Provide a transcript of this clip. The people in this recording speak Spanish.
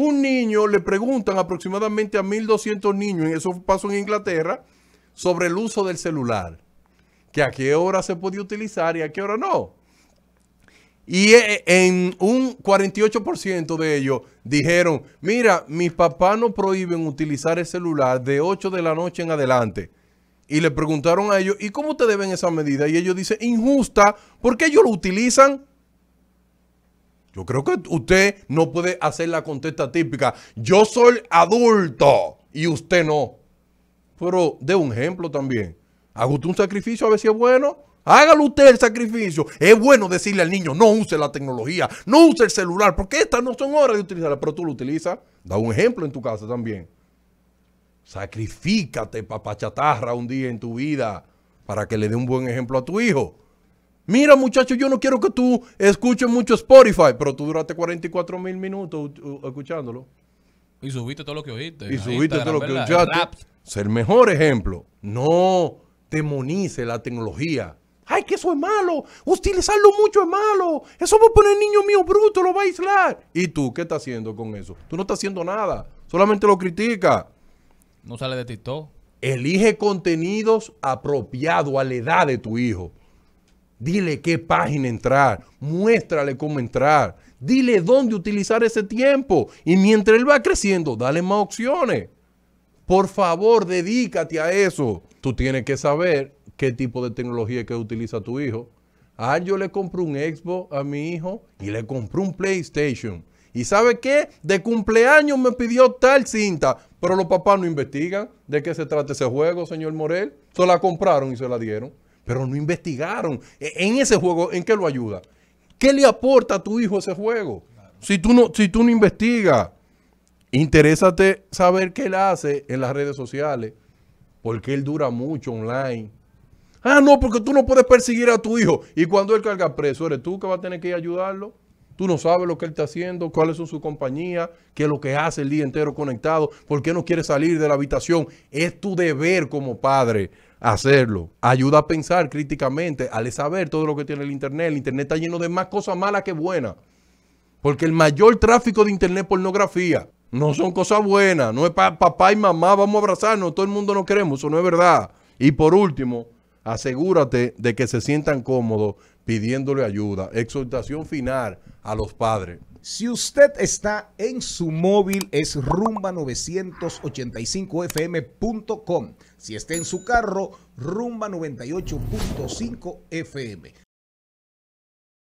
Un niño le preguntan aproximadamente a 1.200 niños, y eso pasó en Inglaterra, sobre el uso del celular. Que a qué hora se podía utilizar y a qué hora no. Y eh, en un 48% de ellos dijeron, mira, mis papás no prohíben utilizar el celular de 8 de la noche en adelante. Y le preguntaron a ellos, ¿y cómo te deben esa medida? Y ellos dicen, injusta, porque ellos lo utilizan. Yo creo que usted no puede hacer la contesta típica. Yo soy adulto y usted no. Pero dé un ejemplo también. Haga usted un sacrificio a ver si es bueno. Hágalo usted el sacrificio. Es bueno decirle al niño, no use la tecnología, no use el celular, porque estas no son horas de utilizarla, pero tú lo utilizas. Da un ejemplo en tu casa también. Sacrifícate, papá chatarra, un día en tu vida para que le dé un buen ejemplo a tu hijo. Mira, muchacho, yo no quiero que tú escuches mucho Spotify, pero tú duraste 44 mil minutos escuchándolo. Y subiste todo lo que oíste. Y subiste todo lo que escuchaste. Es el mejor ejemplo. No demonice la tecnología. Ay, que eso es malo. Utilizarlo mucho es malo. Eso va a poner niño mío bruto, lo va a aislar. ¿Y tú qué estás haciendo con eso? Tú no estás haciendo nada. Solamente lo critica. No sale de TikTok. Elige contenidos apropiados a la edad de tu hijo. Dile qué página entrar, muéstrale cómo entrar, dile dónde utilizar ese tiempo y mientras él va creciendo, dale más opciones. Por favor, dedícate a eso. Tú tienes que saber qué tipo de tecnología que utiliza tu hijo. Ah, yo le compré un Xbox a mi hijo y le compré un PlayStation. ¿Y sabe qué? De cumpleaños me pidió tal cinta, pero los papás no investigan de qué se trata ese juego, señor Morel. Se la compraron y se la dieron pero no investigaron. E-, en ese juego, ¿en qué lo ayuda? ¿Qué le aporta a tu hijo ese juego? Si tú no, si tú no investigas, interésate saber qué él hace en las redes sociales, porque él dura mucho online. Ah, no, porque tú no puedes perseguir a tu hijo. Y cuando él carga preso, eres tú que vas a tener que ayudarlo. Tú no sabes lo que él está haciendo, cuáles son sus compañías, qué es lo que hace el día entero conectado, por qué no quiere salir de la habitación. Es tu deber como padre hacerlo. Ayuda a pensar críticamente, al saber todo lo que tiene el Internet. El Internet está lleno de más cosas malas que buenas. Porque el mayor tráfico de Internet es pornografía. No son cosas buenas. No es para papá y mamá, vamos a abrazarnos. Todo el mundo no queremos. Eso no es verdad. Y por último, asegúrate de que se sientan cómodos pidiéndole ayuda. Exhortación final a los padres. Si usted está en su móvil es rumba985fm.com. Si está en su carro, rumba98.5fm.